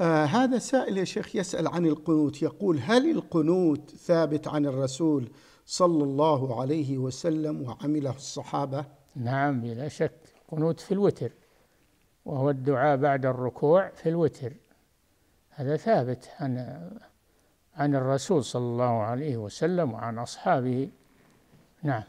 آه هذا سائل يا شيخ يسأل عن القنوت يقول هل القنوت ثابت عن الرسول صلى الله عليه وسلم وعمله الصحابة نعم بلا شك قنوت في الوتر وهو الدعاء بعد الركوع في الوتر هذا ثابت عن عن الرسول صلى الله عليه وسلم وعن أصحابه نعم